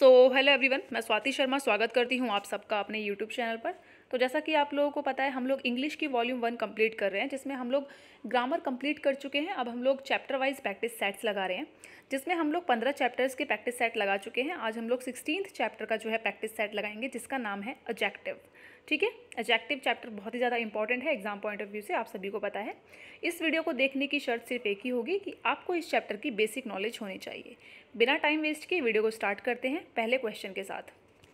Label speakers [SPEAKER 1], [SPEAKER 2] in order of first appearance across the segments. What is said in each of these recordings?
[SPEAKER 1] So hello everyone मैं स्वाति शर्मा स्वागत करती हूँ आप सबका अपने यूट्यूब चैनल पर तो जैसा कि आप लोगों को पता है हम लोग इंग्लिश की वॉल्यूम वन कंप्लीट कर रहे हैं जिसमें हम लोग ग्रामर कंप्लीट कर चुके हैं अब हम लोग चैप्टर वाइज प्रैक्टिस सेट्स लगा रहे हैं जिसमें हम लोग पंद्रह चैप्टर्स के प्रैक्टिस सेट लगा चुके हैं आज हम लोग सिक्सटीन चैप्टर का जो है प्रैक्टिस सेट लगाएंगे जिसका नाम है अजैक्टिव ठीक है एजेक्टिव चैप्टर बहुत ही ज़्यादा इंपॉर्टेंट है एग्जाम पॉइंट ऑफ व्यू से आप सभी को पता है इस वीडियो को देखने की शर्त सिर्फ एक ही होगी कि आपको इस चैप्टर की बेसिक नॉलेज होनी चाहिए बिना टाइम वेस्ट किए वीडियो को स्टार्ट करते हैं पहले क्वेश्चन के साथ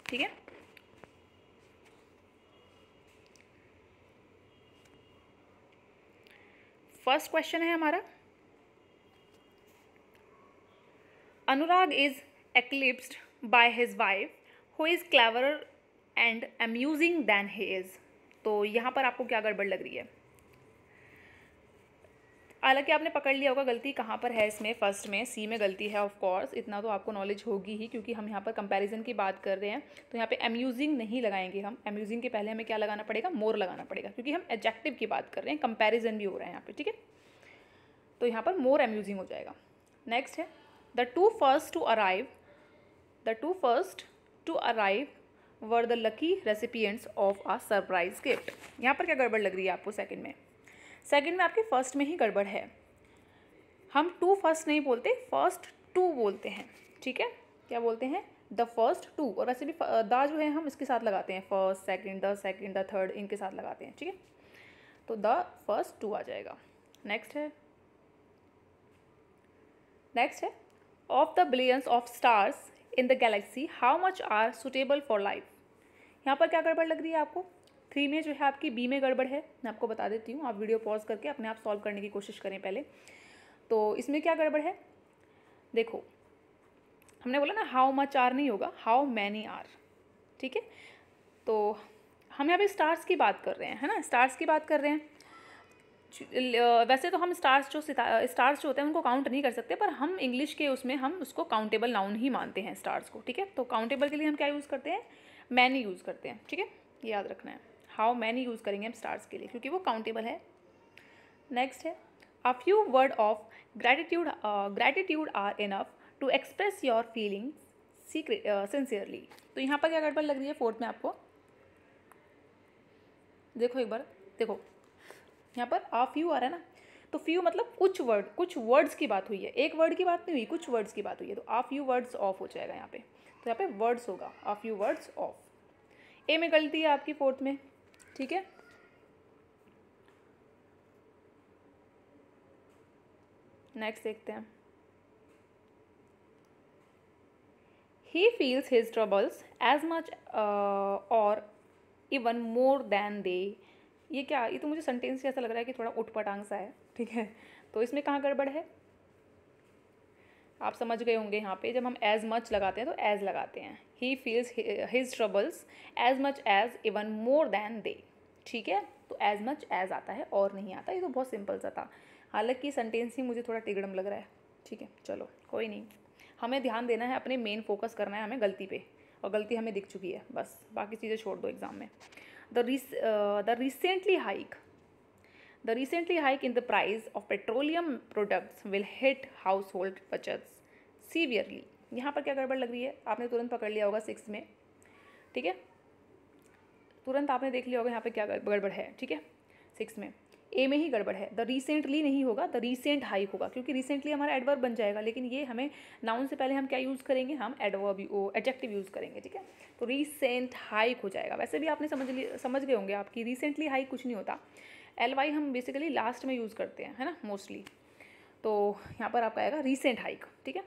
[SPEAKER 1] ठीक है फर्स्ट क्वेश्चन है हमारा Anurag is eclipsed by his wife who is clever and amusing than he is तो यहां पर आपको क्या गड़बड़ लग रही है हालांकि आपने पकड़ लिया होगा गलती कहाँ पर है इसमें फर्स्ट में सी में गलती है ऑफ कोर्स इतना तो आपको नॉलेज होगी ही क्योंकि हम यहाँ पर कंपैरिजन की बात कर रहे हैं तो यहाँ पे एम्यूजिंग नहीं लगाएंगे हम एम्यूजिंग के पहले हमें क्या लगाना पड़ेगा मोर लगाना पड़ेगा क्योंकि हम एजेक्टिव की बात कर रहे हैं कंपेरिजन भी हो रहा है यहाँ पर ठीक है तो यहाँ पर मोर एम्यूजिंग हो जाएगा नेक्स्ट है the two first to arrive the two first to arrive were the lucky recipients of a surprise gift यहाँ पर क्या गड़बड़ लग रही है आपको सेकंड में सेकंड में आपके फर्स्ट में ही गड़बड़ है हम टू फर्स्ट नहीं बोलते फर्स्ट टू बोलते हैं ठीक है क्या बोलते हैं द फर्स्ट टू और वैसे भी द जो है हम इसके साथ लगाते हैं first second the second the third इनके साथ लगाते हैं ठीक है तो द फर्स्ट टू आ जाएगा नेक्स्ट है नेक्स्ट है of the billions of stars in the galaxy how much are suitable for life यहाँ पर क्या गड़बड़ लग रही है आपको थ्री में जो है आपकी बी में गड़बड़ है मैं आपको बता देती हूँ आप वीडियो पॉज करके अपने आप सॉल्व करने की कोशिश करें पहले तो इसमें क्या गड़बड़ है देखो हमने बोला ना हाउ मच आर नहीं होगा हाउ मैनी आर ठीक है तो हम यहाँ पे स्टार्स की बात कर रहे हैं है ना स्टार्स की बात कर रहे हैं वैसे तो हम स्टार्स जो स्टार्स जो होते हैं उनको काउंट नहीं कर सकते पर हम इंग्लिश के उसमें हम उसको काउंटेबल नाउन ही मानते हैं स्टार्स को ठीक है तो काउंटेबल के लिए हम क्या यूज़ करते हैं मैनी यूज़ करते हैं ठीक है याद रखना है हाउ मैनी यूज़ करेंगे हम स्टार्स के लिए क्योंकि वो काउंटेबल है नेक्स्ट है a few word of gratitude gratitude are enough to express your feelings secret sincerely तो यहाँ पर क्या गड़बड़ लग रही है फोर्थ में आपको देखो एक बार देखो यहाँ पर आ फ्यू आ रहा है ना तो फ्यू मतलब कुछ वर्ड कुछ वर्ड्स की बात हुई है एक वर्ड की बात नहीं हुई कुछ वर्ड्स की बात हुई है तो आ फ्यू वर्ड्स ऑफ हो जाएगा यहाँ पे तो यहाँ पे वर्ड्स होगा a few words of a में गलती है आपकी फोर्थ में ठीक है नेक्स्ट देखते हैं he feels his troubles as much और इवन मोर देन दे ये क्या ये तो मुझे सेंटेंस ऐसा लग रहा है कि थोड़ा उठपटांग सा है ठीक है तो इसमें कहाँ गड़बड़ है आप समझ गए होंगे यहाँ पे जब हम एज मच लगाते हैं तो एज लगाते हैं he feels his troubles as much as even more than they ठीक है तो एज मच एज आता है और नहीं आता ये तो बहुत सिंपल सा था हालांकि सेंटेंस ही मुझे थोड़ा टिगड़म लग रहा है ठीक है चलो कोई नहीं हमें ध्यान देना है अपने मेन फोकस करना है हमें गलती पे और गलती हमें दिख चुकी है बस बाकी चीज़ें छोड़ दो एग्ज़ाम में द रिस the recently hike The recently hike in the price of petroleum products will hit household budgets severely. यहाँ पर क्या गड़बड़ लग रही है आपने तुरंत पकड़ लिया होगा सिक्स में ठीक है तुरंत आपने देख लिया होगा यहाँ पर क्या गड़बड़ है ठीक है सिक्स में ए में ही गड़बड़ है द रिसेंटली नहीं होगा द रिसेंट हाइक होगा क्योंकि रिसेंटली हमारा एडवर्ब बन जाएगा लेकिन ये हमें नाउन से पहले हम क्या यूज़ करेंगे हम एडवर्ब एडजेक्टिव यूज़ करेंगे ठीक है तो रिसेंट हाइक हो जाएगा वैसे भी आपने समझ लिए समझ गए होंगे आपकी रिसेंटली हाइक कुछ नहीं होता एल वाई हम बेसिकली लास्ट में यूज़ करते हैं है ना मोस्टली तो यहाँ पर आपका आएगा रीसेंट हाइक ठीक है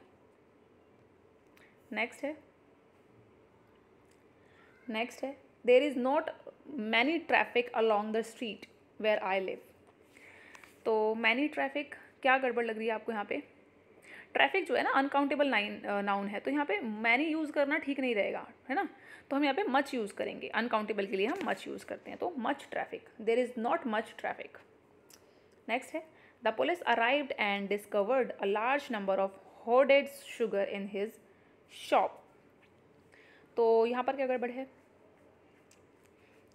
[SPEAKER 1] नेक्स्ट है नेक्स्ट है there is not many traffic along the street where I live तो मैनी ट्रैफिक क्या गड़बड़ लग रही है आपको यहाँ पे ट्रैफिक जो है ना अनकाउंटेबल नाइन नाउन है तो यहाँ पे मैनी यूज़ करना ठीक नहीं रहेगा है ना तो हम यहाँ पे मच यूज़ करेंगे अनकाउंटेबल के लिए हम मच यूज़ करते हैं तो much traffic there is not much traffic next है the police arrived and discovered a large number of hoarded sugar in his shop तो यहाँ पर क्या गड़बड़ है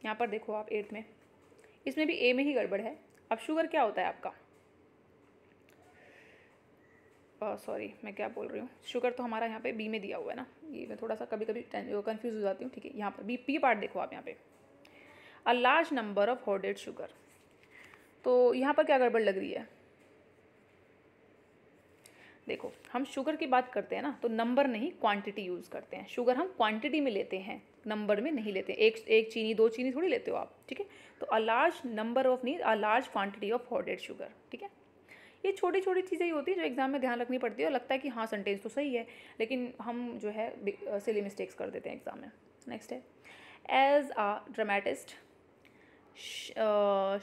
[SPEAKER 1] यहाँ पर देखो आप एट्थ में इसमें भी ए में ही गड़बड़ है अब शुगर क्या होता है आपका सॉरी uh, मैं क्या बोल रही हूँ शुगर तो हमारा यहाँ पे बी में दिया हुआ है ना ये मैं थोड़ा सा कभी कभी कन्फ्यूज़ uh, हो जाती हूँ ठीक है यहाँ पर बी पी पार्ट देखो आप यहाँ पे a large number of hoarded sugar तो यहाँ पर क्या गड़बड़ लग रही है देखो हम शुगर की बात करते हैं ना तो नंबर नहीं क्वांटिटी यूज़ करते हैं शुगर हम क्वांटिटी में लेते हैं नंबर में नहीं लेते एक एक चीनी दो चीनी थोड़ी लेते हो आप ठीक है तो a large number of need a large quantity of hoarded sugar ठीक है ये छोटी छोटी चीज़ें ही होती हैं जो एग्ज़ाम में ध्यान रखनी पड़ती है और लगता है कि हाँ सेंटेंस तो सही है लेकिन हम जो है सिली मिस्टेक्स कर देते हैं एग्ज़ाम में नेक्स्ट है as a dramatist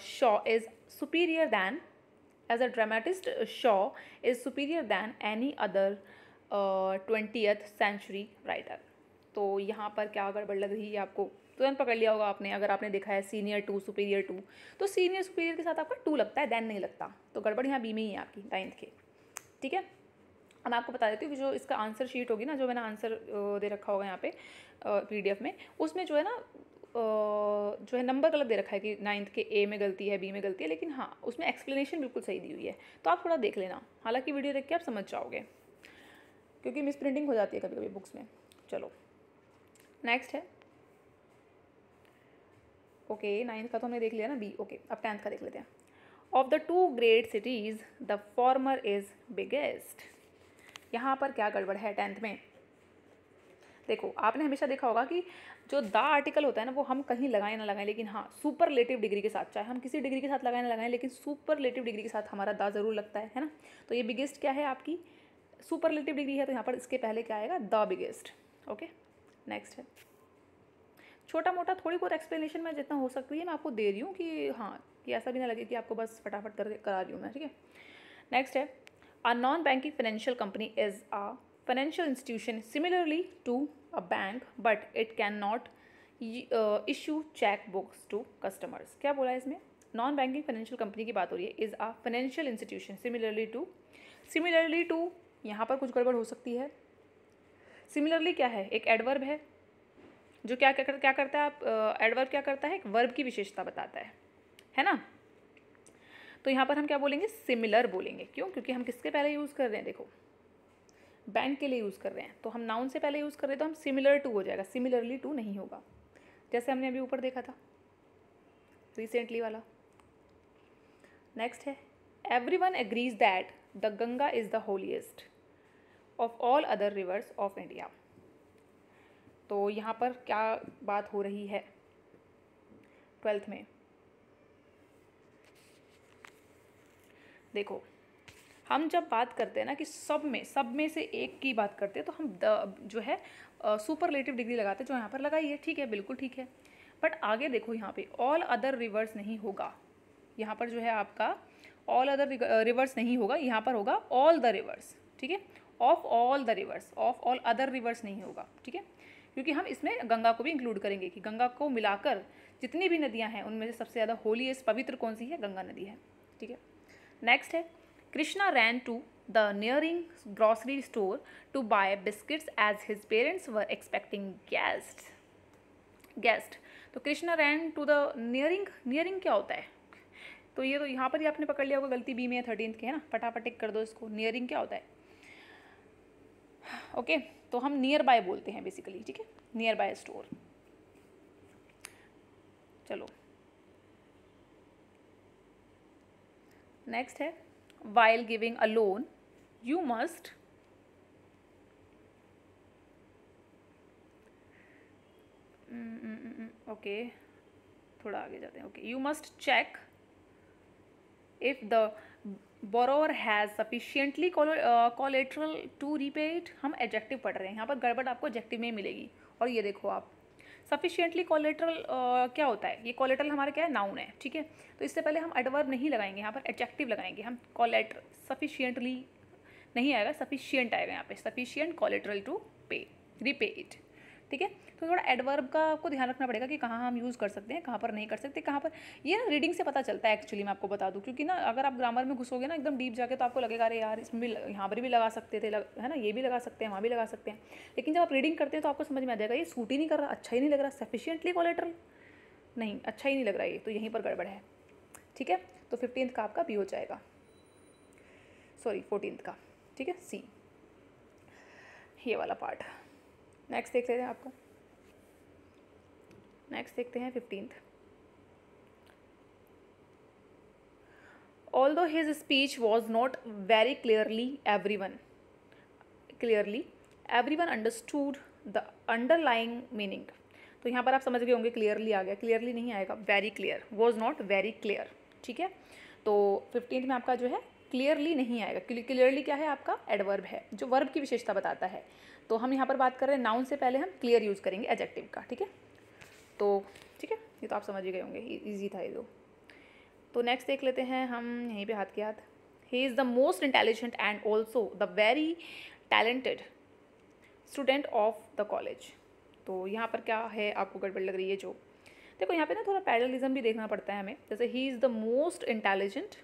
[SPEAKER 1] Shaw is superior than as a dramatist Shaw is superior than any other twentieth century writer तो यहाँ पर क्या गड़बड़ लग रही है आपको तुरंत तो पकड़ लिया होगा आपने अगर आपने देखा है सीनियर टू सुपीरियर टू तो सीनियर सुपीरियर के साथ आपका टू लगता है देन नहीं लगता तो गड़बड़ यहाँ बी में ही है आपकी नाइन्थ के ठीक है अब मैं आपको बता देती हूँ कि जो इसका आंसर शीट होगी ना जो मैंने आंसर दे रखा होगा यहाँ पे पी में उसमें जो है ना जो है नंबर गलत दे रखा है कि नाइन्थ के ए में गलती है बी में गलती है लेकिन हाँ उसमें एक्सप्लेनेशन बिल्कुल सही दी हुई है तो आप थोड़ा देख लेना हालांकि वीडियो देख के आप समझ जाओगे क्योंकि मिस प्रिंटिंग हो जाती है कभी कभी बुक्स में चलो नेक्स्ट है ओके नाइन्थ का तो हमने देख लिया ना बी ओके अब टेंथ का देख लेते हैं of the two great cities the former is biggest यहाँ पर क्या गड़बड़ है टेंथ में देखो आपने हमेशा देखा होगा कि जो द आर्टिकल होता है ना वो हम कहीं लगाएं ना लगाएं लेकिन हाँ सुपर लेटिव डिग्री के साथ चाहे हम किसी डिग्री के साथ लगाएं ना लगाएं लेकिन सुपर लेटिव डिग्री के साथ हमारा दा ज़रूर लगता है है ना तो ये बिगेस्ट क्या है आपकी सुपर लेटिव डिग्री है तो यहाँ पर इसके पहले क्या आएगा द बिगेस्ट ओके नेक्स्ट है छोटा मोटा थोड़ी बहुत एक्सप्लेनेशन मैं जितना हो सकती है मैं आपको दे रही हूँ कि हाँ कि ऐसा भी ना लगे कि आपको बस फटाफट कर करा रही हूँ मैं ठीक है नेक्स्ट है a non banking financial company is a financial institution similarly to a bank but it can not issue cheque books to customers क्या बोला है इसमें नॉन बैंकिंग फाइनेंशियल कंपनी की बात हो रही है is a financial institution similarly to similarly to यहाँ पर कुछ गड़बड़ हो सकती है सिमिलरली क्या है एक एडवर्ब है जो क्या क्या, क्या करता है आप एडवर्ब क्या करता है एक वर्ब की विशेषता बताता है है ना तो यहाँ पर हम क्या बोलेंगे सिमिलर बोलेंगे क्यों क्योंकि हम किसके पहले यूज़ कर रहे हैं देखो बैंक के लिए यूज़ कर रहे हैं तो हम नाउन से पहले यूज़ कर रहे हैं तो हम सिमिलर टू हो जाएगा सिमिलरली टू नहीं होगा जैसे हमने अभी ऊपर देखा था रिसेंटली वाला नेक्स्ट है every one agrees that the Ganga is the holiest of all other rivers of India तो यहाँ पर क्या बात हो रही है ट्वेल्थ में देखो हम जब बात करते हैं ना कि सब में सब में से एक की बात करते हैं तो हम द, जो है सुपर रिलेटिव डिग्री लगाते हैं जो यहाँ पर लगाई है ठीक है बिल्कुल ठीक है बट आगे देखो यहाँ पे ऑल अदर रिवर्स नहीं होगा यहाँ पर जो है आपका ऑल अदर रिवर्स नहीं होगा यहाँ पर होगा ऑल द रिवर्स ठीक है of all the rivers of all other rivers नहीं होगा ठीक है क्योंकि हम इसमें गंगा को भी इंक्लूड करेंगे कि गंगा को मिलाकर जितनी भी नदियाँ हैं उनमें से सबसे ज़्यादा होली इस पवित्र कौन सी है गंगा नदी है ठीक है नेक्स्ट है Krishna ran to the nearing grocery store to buy biscuits as his parents were expecting guest guest तो Krishna ran to the nearing nearing क्या होता है तो ये तो यहाँ पर ही आपने पकड़ लिया होगा गलती बी में है थर्टीन के है ना फटाफट टिक कर दो इसको नियरिंग क्या होता है ओके तो हम नियर बाय बोलते हैं बेसिकली ठीक है नियर बाय स्टोर चलो नेक्स्ट है while giving a loan you must okay थोड़ा आगे जाते हैं okay you must check if the borrower has sufficiently collateral to repay हम एडजेक्टिव पढ़ रहे हैं यहाँ पर गड़बड़ आपको एडजेक्टिव में मिलेगी और ये देखो आप सफिशियंटली कॉलेट्रल uh, क्या होता है ये कॉलेट्रल हमारा क्या है नाउन है ठीक है तो इससे पहले हम एडवर्ब नहीं लगाएंगे यहाँ पर एडजेक्टिव लगाएंगे हम कोलेट्रल सफिशियंटली नहीं आएगा सफिशियंट आएगा यहाँ पे सफिशियंट कॉलेट्रल टू पे रिपेट इट ठीक है तो थोड़ा एडवर्ब का आपको ध्यान रखना पड़ेगा कि कहाँ हम यूज़ कर सकते हैं कहाँ पर नहीं कर सकते कहाँ पर ये ना रीडिंग से पता चलता है एक्चुअली मैं आपको बता दूँ क्योंकि ना अगर आप ग्रामर में घुसोगे ना एकदम डीप जाके तो आपको लगेगा अरे यार इसमें भी यहाँ पर भी लगा सकते थे लग, है ना ये भी लगा सकते हैं वहाँ भी लगा सकते हैं लेकिन जब आप रीडिंग करते हैं तो आपको समझ में आ जाएगा ये सूट ही नहीं कर रहा अच्छा ही नहीं लग रहा सफिशियंटली क्वालिटर नहीं अच्छा ही नहीं लग रहा ये तो यहीं पर गड़बड़ है ठीक है तो फिफ्टीन का आपका बी हो जाएगा सॉरी फोर्टीन का ठीक है सी ये वाला पार्ट नेक्स्ट देख लेते हैं आपका नेक्स्ट देखते हैं fifteenth although his speech was not very clearly every one clearly every one understood the underlying meaning तो यहाँ पर आप समझ गए होंगे क्लियरली आ गया क्लियरली नहीं आएगा very clear was not very clear ठीक है तो फिफ्टींथ में आपका जो है क्लियरली नहीं आएगा क्लियरली क्या है आपका एडवर्ब है जो वर्ब की विशेषता बताता है तो हम यहाँ पर बात कर रहे हैं नाउन से पहले हम क्लियर यूज़ करेंगे एजेक्टिव का ठीक है तो ठीक है ये तो आप समझ ही गए होंगे ईजी e-, था ये तो तो नेक्स्ट देख लेते हैं हम यहीं पे हाथ के हाथ he is the most intelligent and also the very talented student of the college तो यहाँ पर क्या है आपको गड़बड़ लग रही है जो देखो यहाँ पे ना थोड़ा पैरलिज्म भी देखना पड़ता है हमें जैसे he is the most intelligent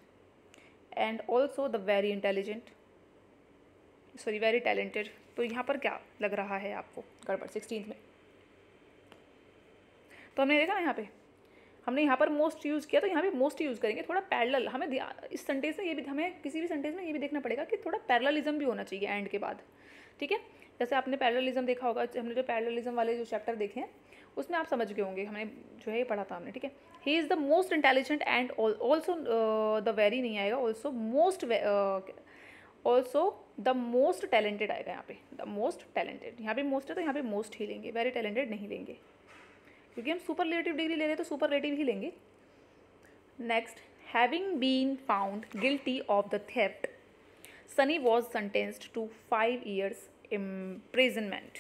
[SPEAKER 1] and also the very intelligent sorry very talented तो यहाँ पर क्या लग रहा है आपको गड़बड़ सिक्सटीन में तो हमने देखा यहाँ पे हमने यहाँ पर मोस्ट यूज़ किया तो यहाँ पे मोस्ट यूज़ करेंगे थोड़ा पैरल हमें इस सेंटेंस में ये भी हमें किसी भी सेंटेंस में ये भी देखना पड़ेगा कि थोड़ा पैरलिज्म भी होना चाहिए एंड के बाद ठीक है जैसे आपने पैरलिज्म देखा होगा हमने जो पैरलिज्म वाले जो चैप्टर देखे हैं उसमें आप समझ गए होंगे हमने जो है ये पढ़ा था हमने ठीक है he is the most intelligent and also the very नहीं आएगा also most also the most talented आएगा यहाँ पे द मोस्ट टैलेंटेड यहाँ पे मोस्ट है तो यहाँ पे मोस्ट ही लेंगे वेरी टैलेंटेड नहीं लेंगे क्योंकि हम सुपर रिलेटिव डिग्री ले रहे हैं तो सुपर रिलेटिव ही लेंगे next having been found guilty of the theft Sunny was sentenced to five years imprisonment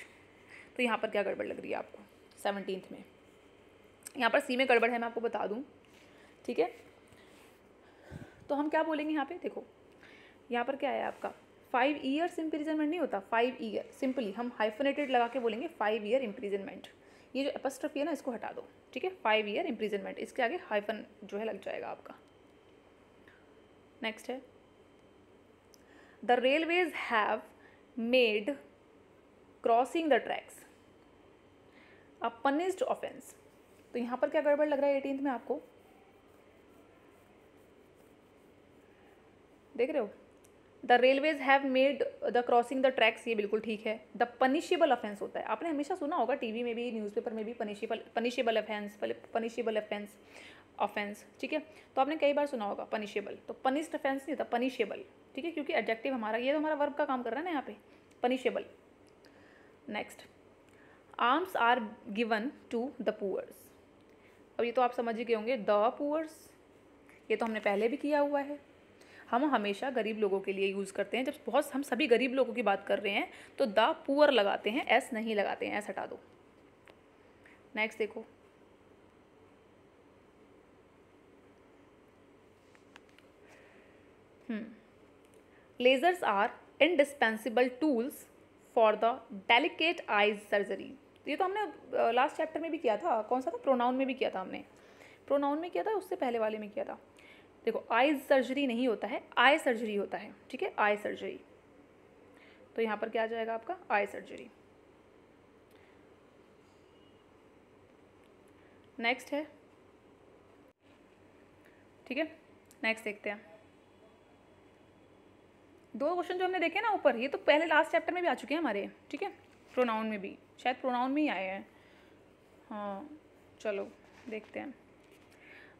[SPEAKER 1] तो यहाँ पर क्या गड़बड़ लग रही है आपको सेवनटीन्थ में यहाँ पर सी में गड़बड़ है मैं आपको बता दूँ ठीक है तो हम क्या बोलेंगे यहाँ पे देखो यहाँ पर क्या है आपका फाइव ईयर्स इम्प्रिजनमेंट नहीं होता फाइव ईयर सिंपली हम हाइफोनेटेड लगा के बोलेंगे फाइव ईयर इम्प्रिजनमेंट ये जो एपस्ट्रफी है ना इसको हटा दो ठीक है फाइव ईयर इम्प्रिजनमेंट इसके आगे हाइफन जो है लग जाएगा आपका नेक्स्ट है the railways have made crossing the tracks a punished offence तो यहाँ पर क्या गड़बड़ लग रहा है एटीन में आपको देख रहे हो the railways have made the crossing the tracks ये बिल्कुल ठीक है द पनिशेबल अफेंस होता है आपने हमेशा सुना होगा टीवी में भी न्यूज़पेपर में भी punishable punishable offence punishable offence offence ठीक है तो आपने कई बार सुना होगा पनिशेबल तो पनिश्ड अफेंस नहीं होता पनिशेबल ठीक है क्योंकि एडजेक्टिव हमारा ये तो हमारा वर्ब का काम कर रहा है ना यहाँ पे punishable next arms are given to the poors अब ये तो आप समझ गए होंगे द पुअर्स ये तो हमने पहले भी किया हुआ है हम हमेशा गरीब लोगों के लिए यूज़ करते हैं जब बहुत हम सभी गरीब लोगों की बात कर रहे हैं तो द पुअर लगाते हैं एस नहीं लगाते हैं एस हटा दो नेक्स्ट देखो lasers hmm. Are indispensable tools for the delicate eyes surgery ये तो हमने लास्ट चैप्टर में भी किया था कौन सा था प्रोनाउन में भी किया था हमने प्रोनाउन में किया था उससे पहले वाले में किया था देखो आई सर्जरी नहीं होता है आई सर्जरी होता है ठीक है आई सर्जरी तो यहाँ पर क्या आ जाएगा आपका आई सर्जरी नेक्स्ट है ठीक है नेक्स्ट देखते हैं दो क्वेश्चन जो हमने देखे ना ऊपर ये तो पहले लास्ट चैप्टर में भी आ चुके हैं हमारे ठीक है प्रोनाउन में भी शायद प्रोनाउन में ही आए हैं हाँ चलो देखते हैं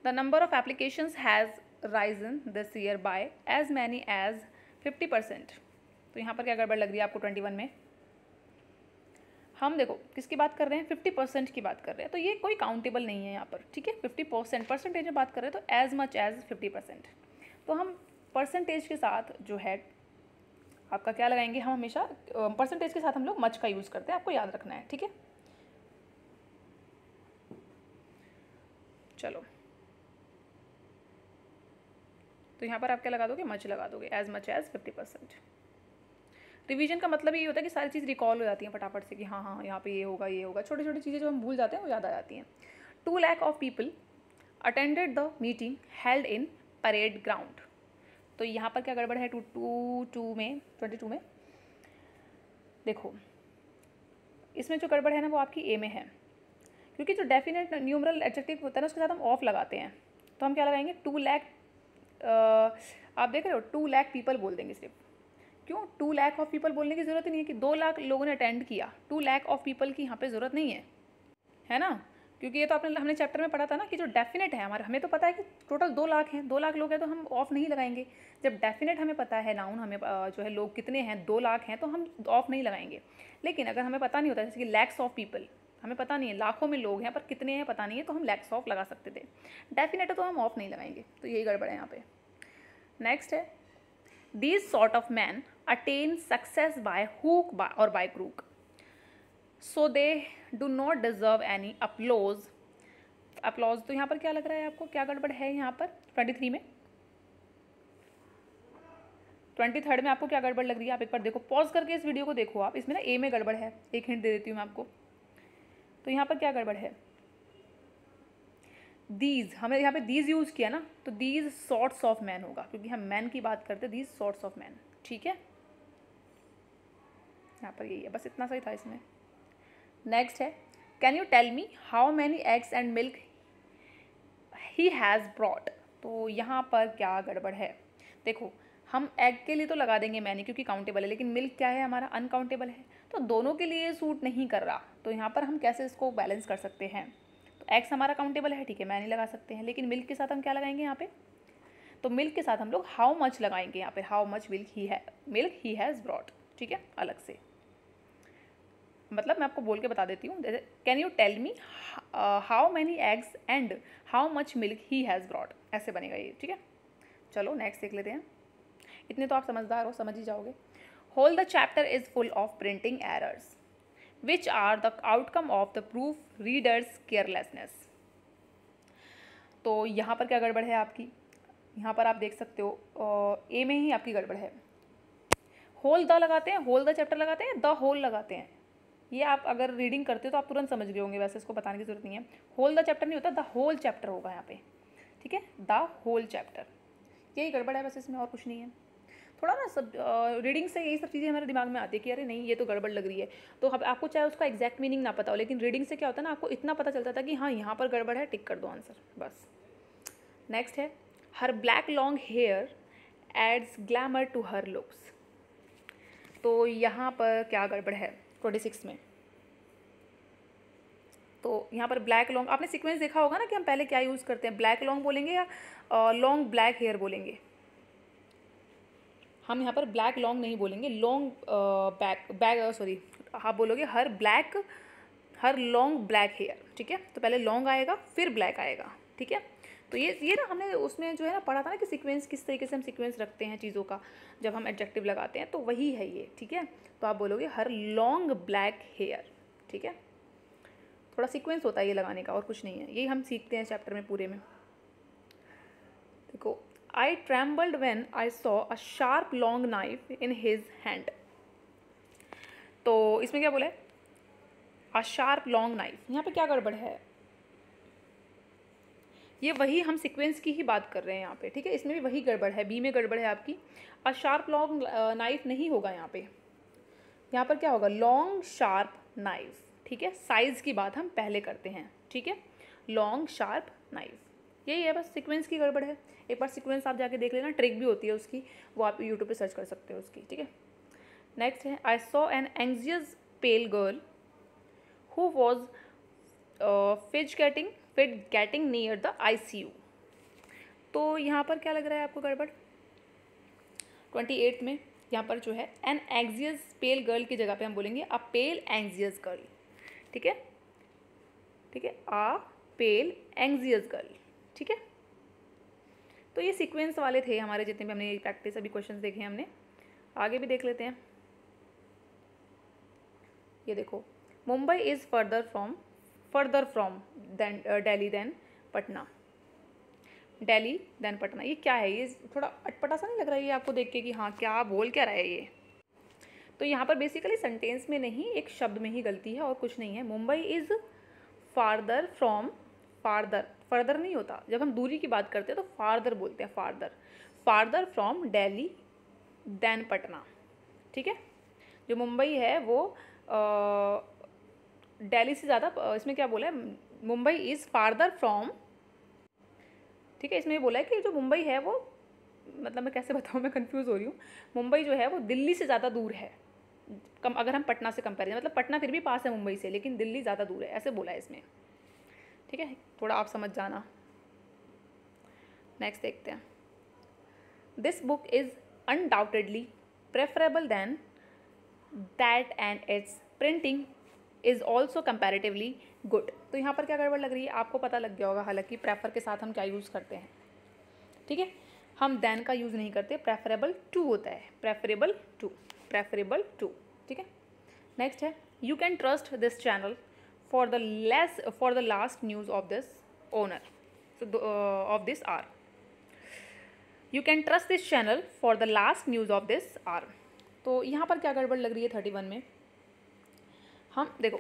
[SPEAKER 1] the number of applications has rise in this year by as many as fifty percent तो यहाँ पर क्या गड़बड़ लग रही है आपको ट्वेंटी वन में हम देखो किसकी बात कर रहे हैं फिफ्टी परसेंट की बात कर रहे हैं तो ये कोई काउंटेबल नहीं है यहाँ पर ठीक है फिफ्टी परसेंट परसेंटेज में बात कर रहे हैं तो as much as fifty percent तो हम परसेंटेज के साथ जो है आपका क्या लगाएंगे हम हमेशा परसेंटेज के साथ हम लोग मच का यूज़ करते हैं आपको याद रखना है ठीक है चलो तो यहाँ पर आप क्या लगा दोगे मच लगा दोगे as much as fifty percent revision का मतलब ये होता है कि सारी चीज़ रिकॉल हो जाती है फटाफट से कि हाँ हाँ यहाँ पे ये होगा ये होगा छोटी छोटी चीज़ें जो हम भूल जाते हैं वो याद आ जाती हैं two lakh of people attended the meeting held in parade ground तो यहाँ पर क्या गड़बड़ है टू टू टू में ट्वेंटी टू में देखो इसमें जो गड़बड़ है ना वो आपकी ए में है क्योंकि जो डेफिनेट न्यूमरल एडजेक्टिव होता है ना उसके साथ हम ऑफ लगाते हैं तो हम क्या लगाएंगे टू लैक आप देख रहे हो टू लैख पीपल बोल देंगे सिर्फ क्यों टू लैख ऑफ पीपल बोलने की ज़रूरत ही नहीं है कि दो लाख लोगों ने अटेंड किया टू लैख ऑफ पीपल की यहाँ पे ज़रूरत नहीं है है ना क्योंकि ये तो आपने हमने चैप्टर में पढ़ा था ना कि जो डेफिनेट है हमारे हमें तो पता है कि टोटल दो लाख हैं दो लाख लोग हैं तो हम ऑफ नहीं लगाएंगे जब डेफिनेट हमें पता है नाउन हमें जो है लोग कितने हैं दो लाख हैं तो हम ऑफ नहीं लगाएंगे लेकिन अगर हमें पता नहीं होता जैसे कि लैक्स ऑफ पीपल हमें पता नहीं है लाखों में लोग हैं पर कितने हैं पता नहीं है तो हम लैक्स ऑफ लगा सकते थे डेफिनेट तो हम ऑफ नहीं लगाएंगे तो यही गड़बड़ है यहाँ पे नेक्स्ट है these sort of man attain success by hook or by crook so they do not deserve any applause applause तो यहाँ पर क्या लग रहा है आपको क्या गड़बड़ है यहाँ पर ट्वेंटी थ्री में ट्वेंटी थर्ड में आपको क्या गड़बड़ लग रही है आप एक बार देखो पॉज करके इस वीडियो को देखो आप इसमें ना ए में गड़बड़ है एक हिंट दे देती हूँ मैं आपको तो यहाँ पर क्या गड़बड़ है दीज हमें यहाँ पे दीज यूज़ किया ना तो दीज सॉर्ट्स ऑफ मैन होगा क्योंकि हम मैन की बात करते हैं दीज सॉर्ट्स ऑफ मैन ठीक है यहाँ पर यही है बस इतना सही था इसमें नेक्स्ट है can you tell me how many eggs and milk he has brought तो यहाँ पर क्या गड़बड़ है देखो हम एग के लिए तो लगा देंगे मैनी क्योंकि काउंटेबल है लेकिन मिल्क क्या है हमारा अनकाउंटेबल है तो दोनों के लिए सूट नहीं कर रहा तो यहाँ पर हम कैसे इसको बैलेंस कर सकते हैं तो एक्स हमारा काउंटेबल है ठीक है मैं नहीं लगा सकते हैं लेकिन मिल्क के साथ हम क्या लगाएंगे यहाँ पे तो मिल्क के साथ हम लोग हाउ मच लगाएंगे यहाँ पे हाउ मच मिल्क ही है मिल्क ही हैज़ ब्रॉड ठीक है अलग से मतलब मैं आपको बोल के बता देती हूँ जैसे can you tell me how many eggs and how much milk he has brought ऐसे बनेगा ये ठीक है चलो नेक्स्ट देख लेते हैं इतने तो आप समझदार हो समझ ही जाओगे whole the chapter is full of printing errors which are the outcome of the proof readers carelessness तो यहाँ पर क्या गड़बड़ है आपकी यहाँ पर आप देख सकते हो ए में ही आपकी गड़बड़ है होल द लगाते हैं होल द चैप्टर लगाते हैं द होल लगाते हैं ये आप अगर रीडिंग करते हो तो आप तुरंत समझ गए होंगे वैसे इसको बताने की जरूरत नहीं है होल द चैप्टर नहीं होता द होल चैप्टर होगा यहाँ पे ठीक है द होल चैप्टर यही गड़बड़ है वैसे इसमें और कुछ नहीं है थोड़ा ना सब रीडिंग से यही सब चीज़ें हमारे दिमाग में आती है कि अरे नहीं ये तो गड़बड़ लग रही है तो अब आपको चाहे उसका एग्जैक्ट मीनिंग ना पता हो लेकिन रीडिंग से क्या होता है ना आपको इतना पता चलता था कि हाँ यहाँ पर गड़बड़ है टिक कर दो आंसर बस नेक्स्ट है her black long hair adds glamour to her looks तो यहाँ पर क्या गड़बड़ है ट्वेंटी सिक्स में तो यहाँ पर ब्लैक लॉन्ग आपने सीक्वेंस देखा होगा ना कि हम पहले क्या यूज़ करते हैं ब्लैक लॉन्ग बोलेंगे या लॉन्ग ब्लैक हेयर बोलेंगे हम यहाँ पर ब्लैक लॉन्ग नहीं बोलेंगे लॉन्ग बैक बैक सॉरी आप बोलोगे her black her long black hair ठीक है तो पहले लॉन्ग आएगा फिर ब्लैक आएगा ठीक है तो ये ये ना हमने उसमें जो है ना पढ़ा था ना कि सीक्वेंस किस तरीके से हम सीक्वेंस रखते हैं चीज़ों का जब हम एडजेक्टिव लगाते हैं तो वही है ये ठीक है तो आप बोलोगे हर लॉन्ग ब्लैक हेयर ठीक है थोड़ा सीक्वेंस होता है ये लगाने का और कुछ नहीं है यही हम सीखते हैं चैप्टर में पूरे में देखो I trembled when I saw a sharp long knife in his hand. तो इसमें क्या बोले है अ शार्प लॉन्ग नाइफ यहाँ पे क्या गड़बड़ है ये वही हम सीक्वेंस की ही बात कर रहे हैं यहाँ पे ठीक है इसमें भी वही गड़बड़ है बी में गड़बड़ है आपकी अ शार्प लॉन्ग नाइफ नहीं होगा यहाँ पे यहाँ पर क्या होगा लॉन्ग शार्प नाइफ ठीक है साइज़ की बात हम पहले करते हैं ठीक है लॉन्ग शार्प नाइफ यही है बस सीक्वेंस की गड़बड़ है एक बार सीक्वेंस आप जाके देख लेना ट्रिक भी होती है उसकी वो आप यूट्यूब पर सर्च कर सकते हो उसकी ठीक है नेक्स्ट है I saw an anxious pale girl who was fidgeting fit getting near the I C U तो यहाँ पर क्या लग रहा है आपको गड़बड़ ट्वेंटी एट्थ में यहाँ पर जो है एन एंगजियस पेल गर्ल की जगह पर हम बोलेंगे अ पेल एंगजियस गर्ल ठीक है ठीक है आ पेल एंगजियस गर्ल ठीक है तो ये सीक्वेंस वाले थे हमारे जितने भी हमने ये प्रैक्टिस अभी क्वेश्चन देखे हमने आगे भी देख लेते हैं ये देखो Mumbai is further from further from Delhi than Patna Delhi than Patna ये क्या है ये थोड़ा अटपटा सा नहीं लग रहा है ये आपको देख के कि हाँ क्या बोल क्या रहा है ये तो यहाँ पर बेसिकली सेंटेंस में नहीं एक शब्द में ही गलती है और कुछ नहीं है Mumbai is farther from farther further नहीं होता जब हम दूरी की बात करते हैं तो फार्दर बोलते हैं farther farther from Delhi than Patna ठीक है जो मुंबई है वो डेली से ज़्यादा इसमें क्या बोला है मुंबई इज़ फार्दर फ्रॉम ठीक है इसमें ये बोला है कि जो मुंबई है वो मतलब मैं कैसे बताऊँ मैं कंफ्यूज हो रही हूँ मुंबई जो है वो दिल्ली से ज़्यादा दूर है कम अगर हम पटना से करें मतलब पटना फिर भी पास है मुंबई से लेकिन दिल्ली ज़्यादा दूर है ऐसे बोला है इसमें ठीक है थोड़ा आप समझ जाना नेक्स्ट देखते हैं this book is undoubtedly preferable than that and its printing is also comparatively good तो यहाँ पर क्या गड़बड़ लग रही है आपको पता लग गया होगा हालांकि प्रेफर के साथ हम क्या यूज़ करते हैं ठीक है हम दैन का यूज़ नहीं करते प्रेफरेबल टू होता है प्रेफरेबल टू प्रेफरेबल टू ठीक है नेक्स्ट है you can trust this channel for the less for the last news of this owner so the, uh, of this r you can trust this channel for the last news of this hour तो यहाँ पर क्या गड़बड़ लग रही है thirty one में हम देखो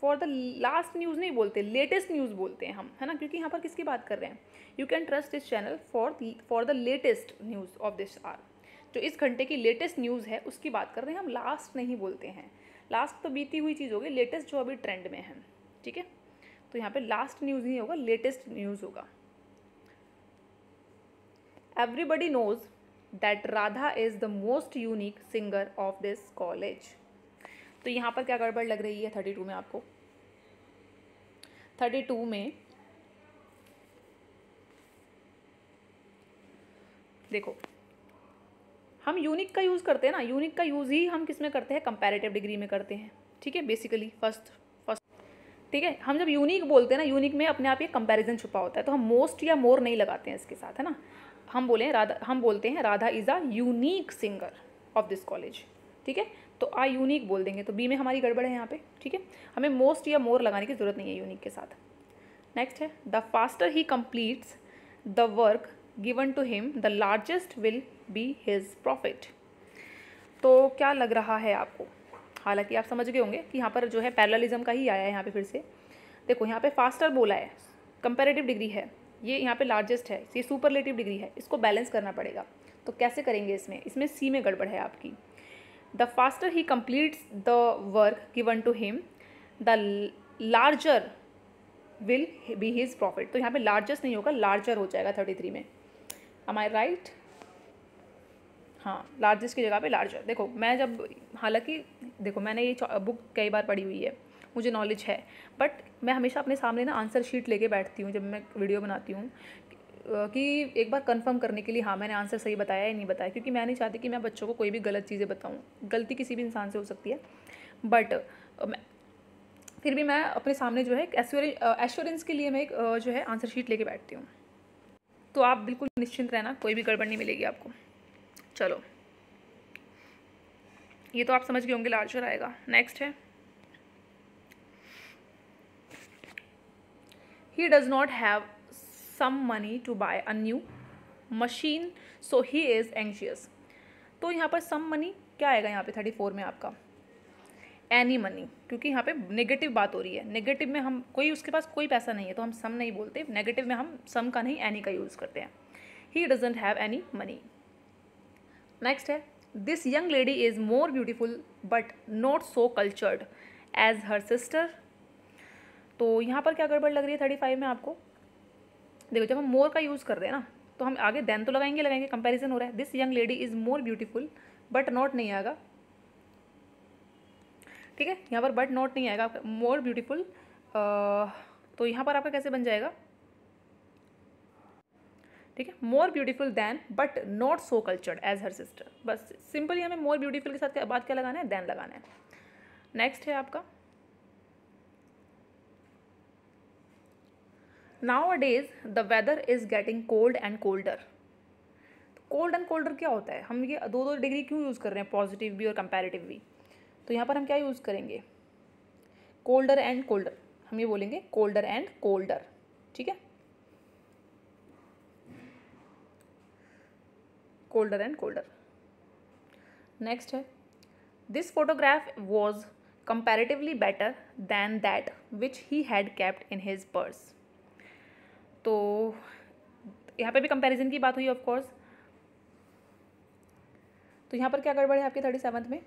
[SPEAKER 1] फॉर द लास्ट न्यूज़ नहीं बोलते लेटेस्ट न्यूज़ बोलते हैं हम है ना क्योंकि यहाँ पर किसकी बात कर रहे हैं you can trust this channel for for the latest news of this आर जो इस घंटे की लेटेस्ट न्यूज़ है उसकी बात कर रहे हैं हम लास्ट नहीं बोलते हैं लास्ट तो बीती हुई चीज़ होगी लेटेस्ट जो अभी ट्रेंड में है ठीक है तो यहाँ पे लास्ट न्यूज़ नहीं होगा लेटेस्ट न्यूज़ होगा everybody knows that Radha is the most unique singer of this college तो यहाँ पर क्या गड़बड़ लग रही है थर्टी टू में आपको थर्टी टू में देखो हम यूनिक का यूज़ करते हैं ना यूनिक का यूज़ ही हम किस में करते हैं कंपेरेटिव डिग्री में करते हैं ठीक है बेसिकली फर्स्ट फर्स्ट ठीक है हम जब यूनिक बोलते हैं ना यूनिक में अपने आप ये कंपैरिजन छुपा होता है तो हम मोस्ट या मोर नहीं लगाते हैं इसके साथ है ना हम बोले राधा हम बोलते हैं Radha is a unique singer of this college ठीक है तो आ यूनिक बोल देंगे तो बी में हमारी गड़बड़ है यहाँ पे ठीक है हमें मोस्ट या मोर लगाने की ज़रूरत नहीं है यूनिक के साथ नेक्स्ट है the faster he completes the work given to him the largest will be his profit तो क्या लग रहा है आपको हालांकि आप समझ गए होंगे कि यहाँ पर जो है पैरलिज्म का ही आया है यहाँ पे फिर से देखो यहाँ पे फास्टर बोला है कंपेरेटिव डिग्री है ये यहाँ पे लार्जेस्ट है ये सुपरलेटिव डिग्री है इसको बैलेंस करना पड़ेगा तो कैसे करेंगे इसमें इसमें सी में गड़बड़ है आपकी the faster he completes the work given to him the larger will be his profit तो यहाँ पे लार्जेस्ट नहीं होगा लार्जर हो जाएगा थर्टी थ्री में हमारे राइट हाँ लार्जेस्ट की जगह पे लार्जर देखो मैं जब हालांकि देखो मैंने ये बुक कई बार पढ़ी हुई है मुझे नॉलेज है बट मैं हमेशा अपने सामने ना आंसर शीट लेके बैठती हूँ जब मैं वीडियो बनाती हूँ कि एक बार कंफर्म करने के लिए हाँ मैंने आंसर सही बताया या नहीं बताया क्योंकि मैं नहीं चाहती कि मैं बच्चों को कोई भी गलत चीज़ें बताऊँ गलती किसी भी इंसान से हो सकती है बट फिर भी मैं अपने सामने जो है एश्योरेंस के लिए मैं एक जो है आंसर शीट लेके बैठती हूँ तो आप बिल्कुल निश्चिंत रहना कोई भी गड़बड़ नहीं मिलेगी आपको चलो ये तो आप समझ गए होंगे लार्जर आएगा नेक्स्ट है he does not have some money to buy a new machine so he is anxious तो यहाँ पर सम मनी क्या आएगा यहाँ पे थर्टी फोर में आपका एनी मनी क्योंकि यहाँ पे नेगेटिव बात हो रही है नेगेटिव में हम कोई उसके पास कोई पैसा नहीं है तो हम सम नहीं बोलते नेगेटिव में हम सम का नहीं एनी का यूज़ करते हैं he doesn't have any money next है this young lady is more beautiful but not so cultured as her sister तो यहाँ पर क्या गड़बड़ लग रही है थर्टी फाइव में आपको देखो जब हम मोर का यूज़ कर रहे हैं ना तो हम आगे देन तो लगाएंगे लगाएंगे कंपेरिजन हो रहा है this young lady is more beautiful but not नहीं आएगा ठीक है यहाँ पर बट नॉट नहीं आएगा मोर ब्यूटीफुल तो यहाँ पर आपका कैसे बन जाएगा ठीक है more beautiful than but not so cultured as her sister बस सिंपली हमें मोर ब्यूटीफुल के साथ क्या बात क्या लगाना है दैन लगाना है नेक्स्ट है आपका nowadays the weather is getting cold and colder cold and colder क्या होता है हम ये दो दो डिग्री क्यों यूज़ कर रहे हैं पॉजिटिव भी और कंपेरेटिव भी तो यहाँ पर हम क्या यूज़ करेंगे कोल्डर एंड कोल्डर हम ये बोलेंगे कोल्डर एंड कोल्डर ठीक है कोल्डर एंड कोल्डर नेक्स्ट है this photograph was comparatively better than that which he had kept in his purse तो यहाँ पे भी कंपैरिजन की बात हुई ऑफ कोर्स तो यहाँ पर क्या गड़बड़ है आपके थर्टी सेवन्थ में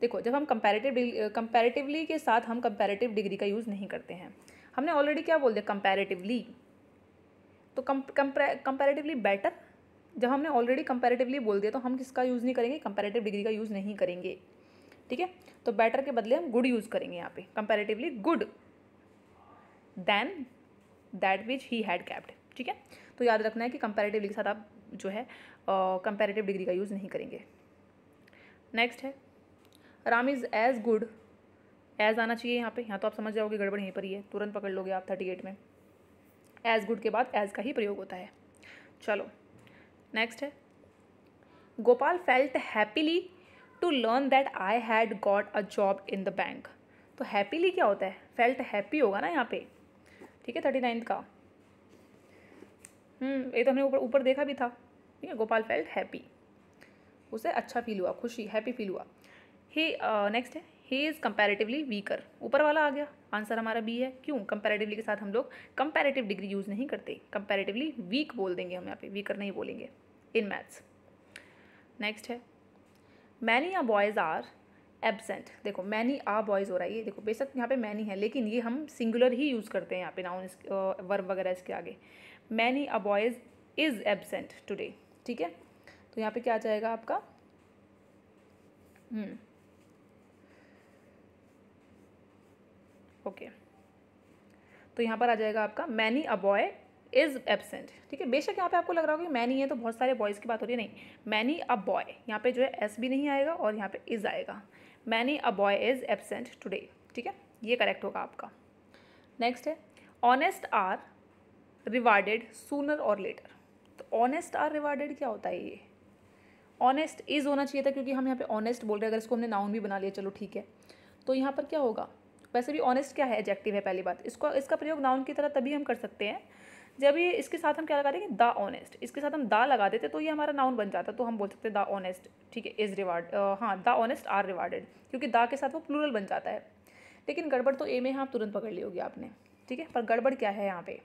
[SPEAKER 1] देखो जब हम कंपैरेटिव कंपैरेटिवली के साथ हम कंपैरेटिव डिग्री का यूज़ नहीं करते हैं हमने ऑलरेडी क्या बोल दिया कंपैरेटिवली तो कंपेरेटिवली बेटर जब हमने ऑलरेडी कंपेरेटिवली बोल दिया तो हम किसका यूज़ नहीं करेंगे कंपेरेटिव डिग्री का यूज़ नहीं करेंगे ठीक है तो बेटर के बदले हम गुड यूज़ करेंगे यहाँ पे comparatively good then that which he had capped ठीक है तो याद रखना है कि कंपेरेटिवली के साथ आप जो है कंपेरेटिव uh, डिग्री का यूज़ नहीं करेंगे नेक्स्ट है Ram is as good as आना चाहिए यहाँ पे यहाँ तो आप समझ जाओगे गड़बड़ यहीं पर ही है तुरंत पकड़ लोगे आप थर्टी एट में एज गुड के बाद एज का ही प्रयोग होता है चलो नेक्स्ट है Gopal felt happily to learn that I had got a job in the bank तो हैप्पीली क्या होता है फेल्ट हैप्पी होगा ना यहाँ पे ठीक है थर्टी नाइन्थ का हम्म, ये तो हमने ऊपर ऊपर देखा भी था ठीक है गोपाल फेल्ट हैप्पी उसे अच्छा फील हुआ खुशी हैप्पी फील हुआ ही नेक्स्ट uh, है ही इज़ कंपेरेटिवली वीकर ऊपर वाला आ गया आंसर हमारा बी है क्यों कंपेरेटिवली के साथ हम लोग कंपेरेटिव डिग्री यूज़ नहीं करते कंपेरेटिवली वीक बोल देंगे हम यहाँ पे वीकर नहीं बोलेंगे इन मैथ्स नेक्स्ट है many a boys are absent देखो मैनी आ बॉयज़ हो रहा है ये देखो बेशक यहाँ पे मैनी है लेकिन ये हम सिंगुलर ही यूज़ करते हैं यहाँ पे नाउन वर्ब वगैरह इसके आगे many a boys is absent today ठीक है तो यहाँ पे क्या आ जाएगा आपका हम्म ओके तो यहाँ पर आ जाएगा आपका many a boy is absent ठीक है बेशक यहाँ पे आपको लग रहा होगा कि मैनी है तो बहुत सारे बॉयज़ की बात हो रही है नहीं मैनी अ बॉय यहाँ पे जो है एस भी नहीं आएगा और यहाँ पे इज़ आएगा many a boy is absent today ठीक है ये करेक्ट होगा आपका नेक्स्ट है honest are rewarded sooner or later तो ऑनेस्ट आर रिवार्डेड क्या होता है ये ऑनेस्ट इज़ होना चाहिए था क्योंकि हम यहाँ पे ऑनेस्ट बोल रहे हैं अगर इसको हमने नाउन भी बना लिया चलो ठीक है तो यहाँ पर क्या होगा वैसे भी ऑनेस्ट क्या है एजेक्टिव है पहली बात इसको इसका प्रयोग नाउन की तरह तभी हम कर सकते हैं जब ये इसके साथ हम क्या लगा देंगे द ऑनेस्ट इसके साथ हम दा लगा देते तो ये हमारा नाउन बन जाता तो हम बोल सकते हैं द ऑनेस्ट ठीक है इज़ रिवार्ड हाँ द ऑनेस्ट आर रिवार्डेड क्योंकि दा के साथ वो प्लूरल बन जाता है लेकिन गड़बड़ तो ए में हाँ तुरंत पकड़ ली होगी आपने ठीक है पर गड़बड़ क्या है यहाँ पे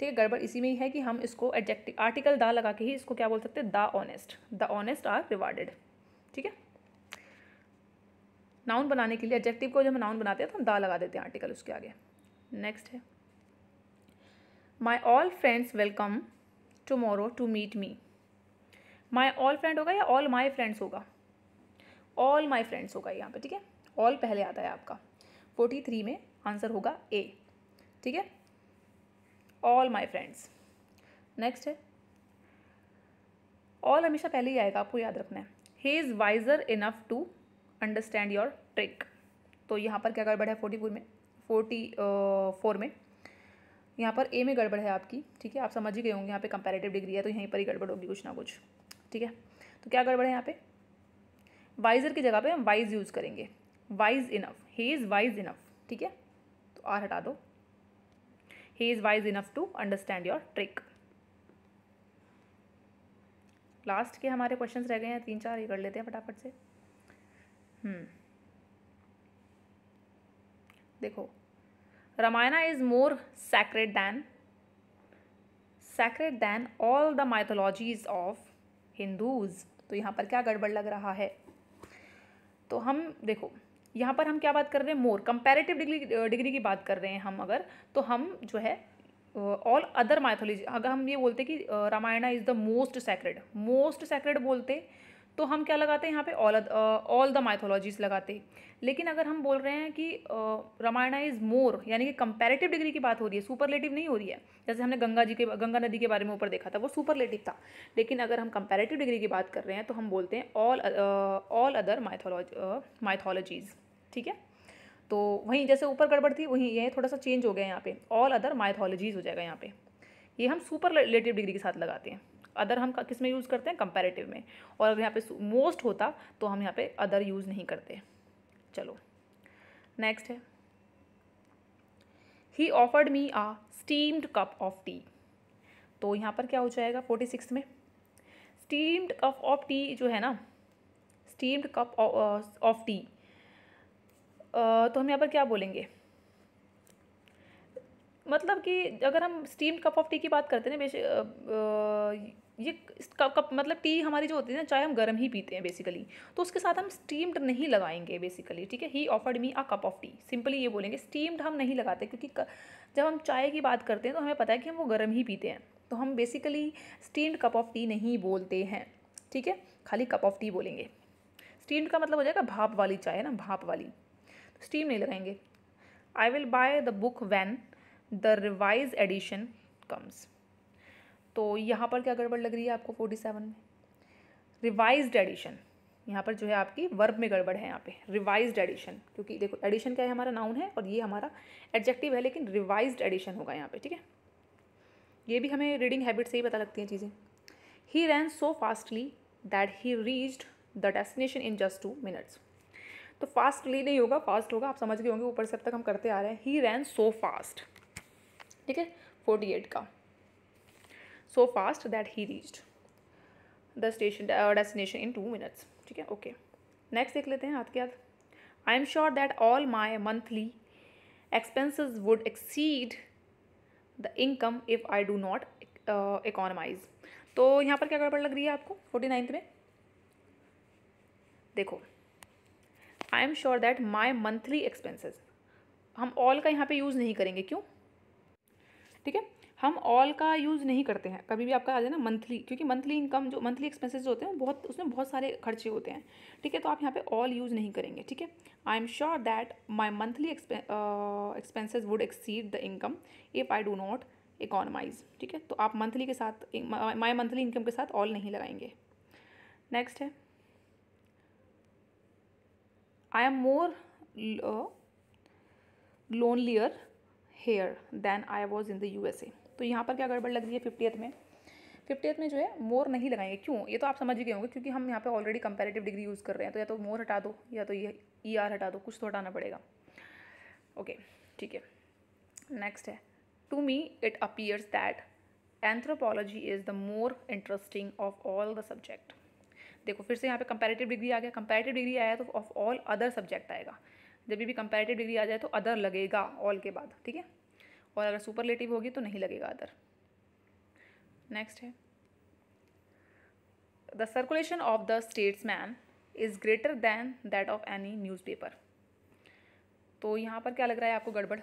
[SPEAKER 1] ठीक है गड़बड़ इसी में ही है कि हम इसको एडजेक्टिव आर्टिकल दा लगा के ही इसको क्या बोल सकते हैं the honest the honest are rewarded ठीक है नाउन बनाने के लिए एडजेक्टिव को जब हम नाउन बनाते हैं तो हम दा लगा देते हैं आर्टिकल उसके आगे नेक्स्ट है my all friends welcome tomorrow to meet me my all friend होगा या ऑल माई फ्रेंड्स होगा ऑल माई फ्रेंड्स होगा यहाँ पे ठीक है ऑल पहले आता है आपका फोर्टी थ्री में आंसर होगा ए ठीक है ऑल माई फ्रेंड्स नेक्स्ट है ऑल हमेशा पहले ही आएगा आपको याद रखना है he is wiser enough to understand your trick तो यहाँ पर क्या गड़बड़ है फोर्टी फोर में फोर्टी फोर में यहाँ पर ए में गड़बड़ है आपकी ठीक है आप समझ ही गए होंगे यहाँ पे कंपेरेटिव डिग्री है तो यहीं पर ही गड़बड़ होगी कुछ ना कुछ ठीक है तो क्या गड़बड़ है यहाँ पे वाइजर की जगह पे हम वाइज यूज़ करेंगे wise enough he is wise enough ठीक है तो आर हटा दो he is wise enough to understand your trick last के हमारे क्वेश्चन रह गए हैं तीन चार ये कर लेते हैं फटाफट से हम्म। देखो Ramayana is more sacred than sacred than all the mythologies of Hindus तो यहाँ पर क्या गड़बड़ लग रहा है तो हम देखो यहाँ पर हम क्या बात कर रहे हैं मोर कंपेरेटिव डिग्री डिग्री की बात कर रहे हैं हम अगर तो हम जो है ऑल अदर माइथोलॉजी अगर हम ये बोलते कि Ramayana is the most sacred most sacred बोलते तो हम क्या लगाते हैं यहाँ पे ऑल ऑल द माइथोलॉजीज लगाते लेकिन अगर हम बोल रहे हैं कि uh, रामायणा इज़ मोर यानी कि कंपेरेटिव डिग्री की बात हो रही है सुपरलेटिव नहीं हो रही है जैसे हमने गंगा जी के गंगा नदी के बारे में ऊपर देखा था वो सुपरलेटिव था लेकिन अगर हम कंपेरेटिव डिग्री की बात कर रहे हैं तो हम बोलते हैं all all other mythology mythologies ठीक है तो वहीं जैसे ऊपर गड़बड़ थी वहीं ये थोड़ा सा चेंज हो गया यहाँ पे ऑल अदर माइथोलॉजीज़ हो जाएगा यहाँ पे ये हम सुपर रिलेटिव डिग्री के साथ लगाते हैं अदर हम किस में यूज़ करते हैं कंपेरेटिव में और अगर यहाँ पे मोस्ट होता तो हम यहाँ पे अदर यूज़ नहीं करते चलो नेक्स्ट है he offered me a steamed cup of tea तो यहाँ पर क्या हो जाएगा फोर्टी सिक्स में स्टीम्ड कप ऑफ टी जो है ना स्टीम्ड कप ऑफ टी तो हम यहाँ पर क्या बोलेंगे मतलब कि अगर हम स्टीम्ड कप ऑफ टी की बात करते हैं ना बेश ये कप कप मतलब टी हमारी जो होती है ना चाय हम गर्म ही पीते हैं बेसिकली तो उसके साथ हम स्टीम्ड नहीं लगाएंगे बेसिकली ठीक है he offered me a cup of tea simply ये बोलेंगे स्टीम्ड हम नहीं लगाते क्योंकि जब हम चाय की बात करते हैं तो हमें पता है कि हम वो गर्म ही पीते हैं तो हम basically steamed cup of tea नहीं बोलते हैं ठीक है खाली कप ऑफ टी बोलेंगे स्टीम्ड का मतलब हो जाएगा भाप वाली चाय ना भाप वाली तो स्टीम नहीं लगाएंगे I will buy the book when the revise edition comes तो यहाँ पर क्या गड़बड़ लग रही है आपको फोर्टी सेवन में रिवाइज्ड एडिशन यहाँ पर जो है आपकी वर्ब में गड़बड़ है यहाँ पे रिवाइज एडिशन क्योंकि देखो एडिशन क्या है हमारा नाउन है और ये हमारा एडजेक्टिव है लेकिन रिवाइज एडिशन होगा यहाँ पे ठीक है ये भी हमें रीडिंग हैबिट से ही पता लगती हैं चीज़ें he ran so fastly that he reached the destination in just two minutes तो फास्टली नहीं होगा फास्ट होगा आप समझ गए होंगे ऊपर से अब तक हम करते आ रहे हैं ही रैन सो फास्ट ठीक है फोर्टी एट का so fast that he reached the station destination in two minutes ठीक है ओके नेक्स्ट देख लेते हैं हाथ के हाथ I am sure that all my monthly expenses would exceed the income if I do not economise तो यहाँ पर क्या गड़बड़ लग रही है आपको फोर्टी नाइन्थ में देखो I am sure that my monthly expenses हम ऑल का यहाँ पे यूज़ नहीं करेंगे क्यों ठीक है हम ऑल का यूज़ नहीं करते हैं कभी भी आपका आ जाए ना मंथली क्योंकि मंथली इनकम जो मंथली एक्सपेंसेस होते हैं बहुत उसमें बहुत सारे खर्चे होते हैं ठीक है तो आप यहाँ पे ऑल यूज़ नहीं करेंगे ठीक है I am sure that my monthly expenses would exceed the income if I do not economise ठीक है तो आप मंथली के साथ माई मंथली इनकम के साथ ऑल नहीं लगाएंगे नेक्स्ट है I am more lonelier here then I was in the U S A तो यहाँ पर क्या गड़बड़ लग रही है फिफ्टी में फिफ्टीथ में जो है मोर नहीं लगाएंगे क्यों ये तो आप समझ गए होंगे क्योंकि हम यहाँ पे ऑलरेडी कंपेरेटिव डिग्री यूज़ कर रहे हैं तो या तो मोर हटा दो या तो ये ई e आर हटा दो कुछ तो हटाना पड़ेगा ओके ठीक है नेक्स्ट है to me it appears that anthropology is the more interesting of all the subject देखो फिर से यहाँ पे कंपेरेटिव डिग्री आ गया कंपेरेटिव डिग्री आया तो ऑफ ऑल अदर सब्जेक्ट आएगा जब भी कंपेरेटिव डिग्री आ जाए तो अदर लगेगा ऑल के बाद ठीक है और अगर सुपरलेटिव होगी तो नहीं लगेगा अदर नेक्स्ट है the circulation of the Statesman is greater than that of any newspaper तो यहाँ पर क्या लग रहा है आपको गड़बड़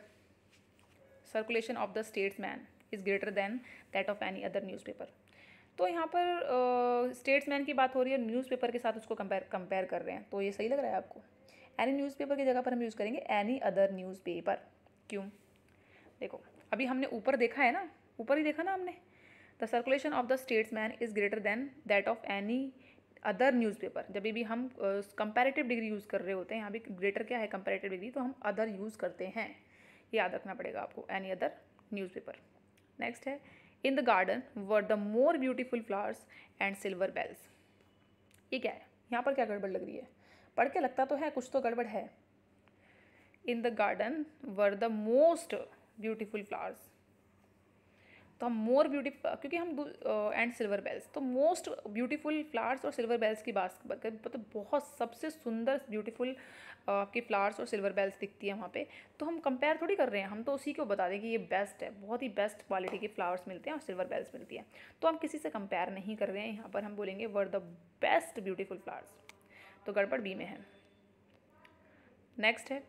[SPEAKER 1] circulation of the Statesman is greater than that of any other newspaper तो यहाँ पर स्टेट्स uh, की बात हो रही है न्यूज़पेपर के साथ उसको कंपेयर कंपेयर कर रहे हैं तो ये सही लग रहा है आपको एनी न्यूज़पेपर की जगह पर हम यूज़ करेंगे एनी अदर न्यूज़पेपर क्यों देखो अभी हमने ऊपर देखा है ना ऊपर ही देखा ना हमने the circulation of the man is greater then that of any other newspaper जब भी हम कंपेरेटिव डिग्री यूज़ कर रहे होते हैं यहाँ भी ग्रेटर क्या है कंपेरेटिव डिग्री तो हम अदर यूज़ करते हैं याद रखना पड़ेगा आपको एनी अदर न्यूज़पेपर नेक्स्ट है in the garden were the more beautiful flowers and silver bells ये क्या है यहाँ पर क्या गड़बड़ लग रही है पढ़ के लगता तो है कुछ तो गड़बड़ है in the garden were the most beautiful flowers तो हम मोर ब्यूटी क्योंकि हम एंड सिल्वर बेल्स तो मोस्ट ब्यूटीफुल फ्लावर्स और सिल्वर बेल्स की बात मतलब तो बहुत सबसे सुंदर ब्यूटीफुल आपके फ्लावर्स और सिल्वर बेल्स दिखती है वहाँ पे तो हम कंपेयर थोड़ी कर रहे हैं हम तो उसी को बता दें कि ये बेस्ट है बहुत ही बेस्ट क्वालिटी के फ्लावर्स मिलते हैं और सिल्वर बेल्स मिलती है तो हम किसी से कंपेयर नहीं कर रहे हैं यहाँ पर हम बोलेंगे were the best beautiful flowers तो गड़बड़ बी में है नेक्स्ट है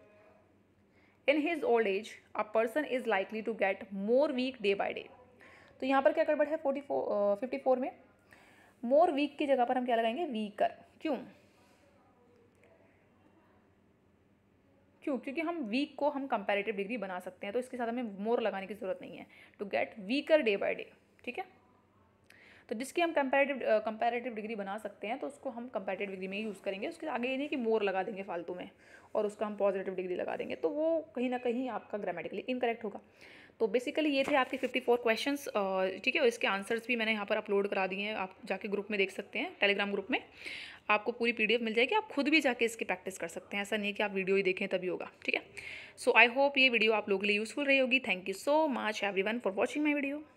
[SPEAKER 1] in his old age a person is likely to get more weak day by day तो यहाँ पर क्या गड़बड़ है फोर्टी फोर फिफ्टी फोर में मोर वीक की जगह पर हम क्या लगाएंगे वीकर क्यों क्यों क्योंकि हम वीक को हम कंपेरेटिव डिग्री बना सकते हैं तो इसके साथ हमें मोर लगाने की ज़रूरत नहीं है to get weaker day by day ठीक है तो जिसकी हम कंपेरेटिव कंपेरेटिव डिग्री बना सकते हैं तो उसको हम कंपेरेटिव डिग्री में यूज़ करेंगे उसके आगे ये नहीं कि मोर लगा देंगे फालतू में और उसका हम पॉजिटिव डिग्री लगा देंगे तो वो कहीं ना कहीं आपका ग्रामेटिकली इनकरेक्ट होगा तो बेसिकली ये थे आपके फिफ्टी फोर क्वेश्चन ठीक है और इसके आंसर्स भी मैंने यहाँ पर अपलोड करा दिए हैं आप जाके ग्रुप में देख सकते हैं टेलीग्राम ग्रुप में आपको पूरी पी मिल जाएगी आप खुद भी जाके इसकी प्रैक्टिस कर सकते हैं ऐसा नहीं है कि आप वीडियो ही देखें तभी होगा ठीक है सो आई होप ये वीडियो आप लोगों के लिए यूज़फुल रही होगी thank you so much everyone for watching my video